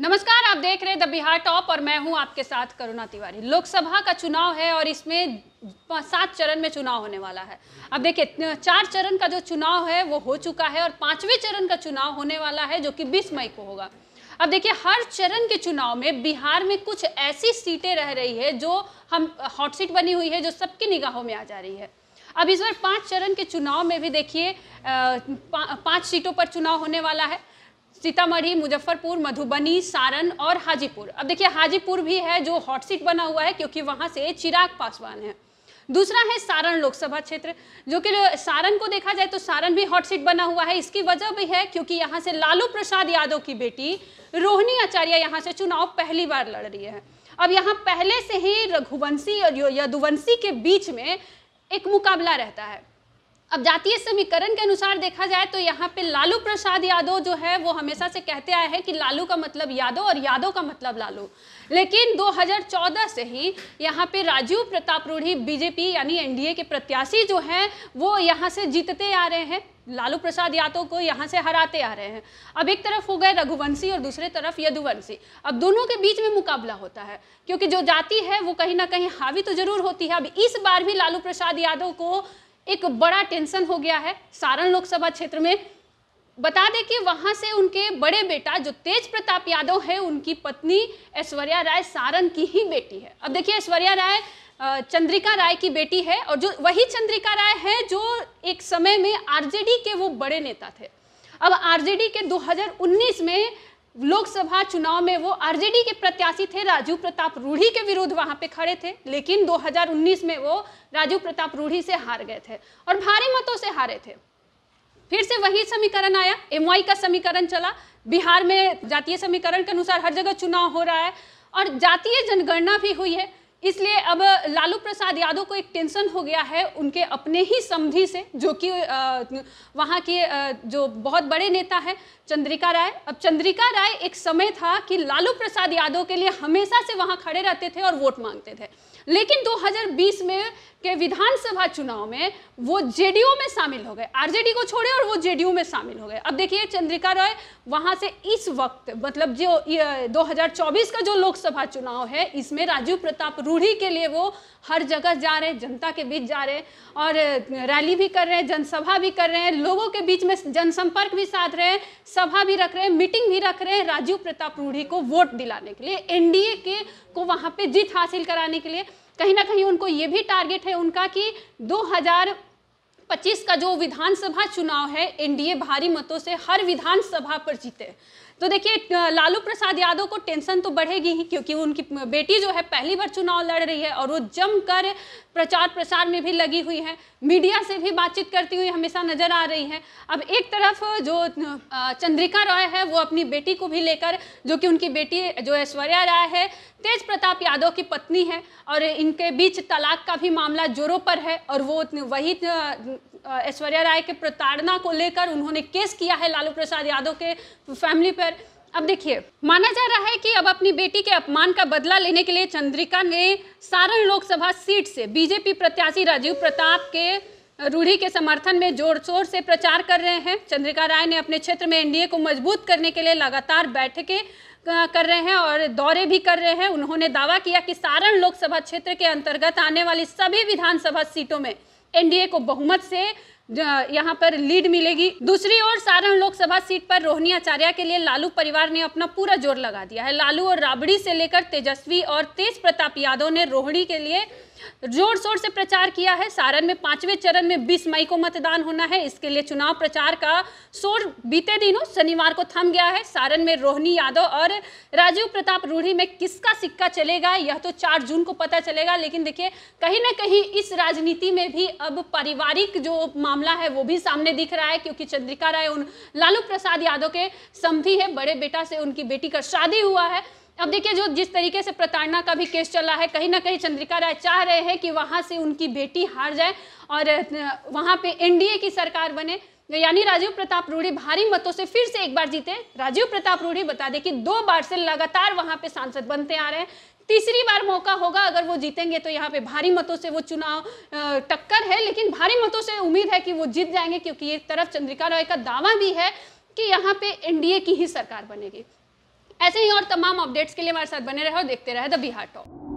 नमस्कार आप देख रहे हैं द बिहार टॉप और मैं हूं आपके साथ करुणा तिवारी लोकसभा का चुनाव है और इसमें सात चरण में चुनाव होने वाला है अब देखिए चार चरण का जो चुनाव है वो हो चुका है और पांचवें चरण का चुनाव होने वाला है जो कि 20 मई को होगा अब देखिए हर चरण के चुनाव में बिहार में कुछ ऐसी सीटें रह रही है जो हम हॉट सीट बनी हुई है जो सबकी निगाहों में आ जा रही है अब इस बार पाँच चरण के चुनाव में भी देखिए पाँच सीटों पर चुनाव होने वाला है सीतामढ़ी मुजफ्फरपुर मधुबनी सारण और हाजीपुर अब देखिए हाजीपुर भी है जो हॉट सीट बना हुआ है क्योंकि वहाँ से चिराग पासवान है दूसरा है सारण लोकसभा क्षेत्र जो कि सारण को देखा जाए तो सारण भी हॉट सीट बना हुआ है इसकी वजह भी है क्योंकि यहाँ से लालू प्रसाद यादव की बेटी रोहिणी आचार्य यहाँ से चुनाव पहली बार लड़ रही है अब यहाँ पहले से ही रघुवंशी और यदुवंशी के बीच में एक मुकाबला रहता है अब जातीय समीकरण के अनुसार देखा जाए तो यहाँ पे लालू प्रसाद यादव जो है वो हमेशा से कहते आए हैं कि लालू का मतलब यादव और यादव का मतलब लालू लेकिन 2014 से ही यहाँ पे राजीव प्रताप रूढ़ी बीजेपी यानी एनडीए के प्रत्याशी जो हैं वो यहाँ से जीतते आ रहे हैं लालू प्रसाद यादव को यहाँ से हराते आ रहे हैं अब एक तरफ हो गए रघुवंशी और दूसरे तरफ यदुवंशी अब दोनों के बीच में मुकाबला होता है क्योंकि जो जाति है वो कहीं ना कहीं हावी तो जरूर होती है अब इस बार भी लालू प्रसाद यादव को एक बड़ा टेंशन हो गया है सारण लोकसभा क्षेत्र में बता दें कि वहां से उनके बड़े बेटा जो तेज प्रताप यादव है उनकी पत्नी ऐश्वर्या राय सारण की ही बेटी है अब देखिए ऐश्वर्या राय चंद्रिका राय की बेटी है और जो वही चंद्रिका राय है जो एक समय में आरजेडी के वो बड़े नेता थे अब आरजेडी के 2019 में लोकसभा चुनाव में वो आरजेडी के प्रत्याशी थे राजू प्रताप रूढ़ी के विरुद्ध वहां पे खड़े थे लेकिन 2019 में वो राजू प्रताप रूढ़ी से हार गए थे और भारी मतों से हारे थे फिर से वही समीकरण आया एम का समीकरण चला बिहार में जातीय समीकरण के अनुसार हर जगह चुनाव हो रहा है और जातीय जनगणना भी हुई है इसलिए अब लालू प्रसाद यादव को एक टेंशन हो गया है उनके अपने ही समधि से जो कि वहाँ के जो बहुत बड़े नेता है चंद्रिका राय अब चंद्रिका राय एक समय था कि लालू प्रसाद यादव के लिए हमेशा से वहाँ खड़े रहते थे और वोट मांगते थे लेकिन 2020 में के विधानसभा चुनाव में वो जेडीयू में शामिल हो गए आरजेडी को छोड़े और वो जेडीयू में शामिल हो गए अब देखिए चंद्रिका राय वहाँ से इस वक्त मतलब जो 2024 का जो लोकसभा चुनाव है इसमें राजीव प्रताप रू रूढ़ी के लिए वो हर जगह जा रहे हैं जनता के बीच जा रहे हैं और रैली भी कर रहे हैं जनसभा भी कर रहे हैं लोगों के बीच में जनसंपर्क भी साध रहे हैं सभा भी रख रहे हैं मीटिंग भी रख रहे हैं राजीव प्रताप रूढ़ी को वोट दिलाने के लिए एनडीए के को वहाँ पे जीत हासिल कराने के लिए कहीं ना कहीं उनको ये भी टारगेट है उनका कि 2000 2025 का जो विधानसभा चुनाव है एनडीए भारी मतों से हर विधानसभा पर जीते तो देखिए लालू प्रसाद यादव को टेंशन तो बढ़ेगी ही क्योंकि उनकी बेटी जो है पहली बार चुनाव लड़ रही है और वो जमकर प्रचार प्रसार में भी लगी हुई है मीडिया से भी बातचीत करती हुई हमेशा नजर आ रही है अब एक तरफ जो चंद्रिका राय है वो अपनी बेटी को भी लेकर जो कि उनकी बेटी जो ऐश्वर्या राय है तेज प्रताप यादव की पत्नी है और इनके बीच तलाक का भी मामला जोरों पर है और वो वही ऐश्वर्या राय के प्रताड़ना को लेकर उन्होंने केस किया है लालू प्रसाद यादव के फैमिली पर अब देखिए माना जा रहा है कि अब अपनी बेटी के अपमान का बदला लेने के लिए चंद्रिका ने सारण लोकसभा सीट से बीजेपी प्रत्याशी राजीव प्रताप के रूढ़ी के समर्थन में जोर शोर से प्रचार कर रहे हैं चंद्रिका राय ने अपने क्षेत्र में एनडीए को मजबूत करने के लिए लगातार बैठकें कर रहे हैं और दौरे भी कर रहे हैं उन्होंने दावा किया कि सारण लोकसभा क्षेत्र के अंतर्गत आने वाली सभी विधानसभा सीटों में एनडीए को बहुमत से यहाँ पर लीड मिलेगी दूसरी ओर सारण लोकसभा सीट पर रोहिणी आचार्य के लिए लालू परिवार ने अपना पूरा जोर लगा दिया है लालू और राबड़ी से लेकर तेजस्वी और तेज प्रताप यादव ने रोहिणी के लिए जोर शोर से प्रचार किया है सारण में पांचवें चरण में 20 मई को मतदान होना है इसके लिए चुनाव प्रचार का शोर बीते दिनों शनिवार को थम गया है सारण में रोहिणी यादव और राजीव प्रताप रूढ़ी में किसका सिक्का चलेगा यह तो चार जून को पता चलेगा लेकिन देखिए कहीं ना कहीं इस राजनीति में भी अब पारिवारिक जो मामला है वो भी सामने दिख रहा है क्योंकि चंद्रिका राय उन लालू प्रसाद यादव के समझी है बड़े बेटा से उनकी बेटी का शादी हुआ है अब देखिए जो जिस तरीके से प्रताड़ना का भी केस चला है कहीं ना कहीं चंद्रिका राय चाह रहे हैं कि वहां से उनकी बेटी हार जाए और वहां पे एनडीए की सरकार बने यानी राजीव प्रताप रूढ़ी भारी मतों से फिर से एक बार जीते राजीव प्रताप रूढ़ी बता दें कि दो बार से लगातार वहां पे सांसद बनते आ रहे हैं तीसरी बार मौका होगा अगर वो जीतेंगे तो यहाँ पे भारी मतों से वो चुनाव टक्कर है लेकिन भारी मतों से उम्मीद है कि वो जीत जाएंगे क्योंकि एक तरफ चंद्रिका रॉय का दावा भी है कि यहाँ पे एनडीए की ही सरकार बनेगी ऐसे ही और तमाम अपडेट्स के लिए हमारे साथ बने रहे और देखते रहे द बिहार टॉप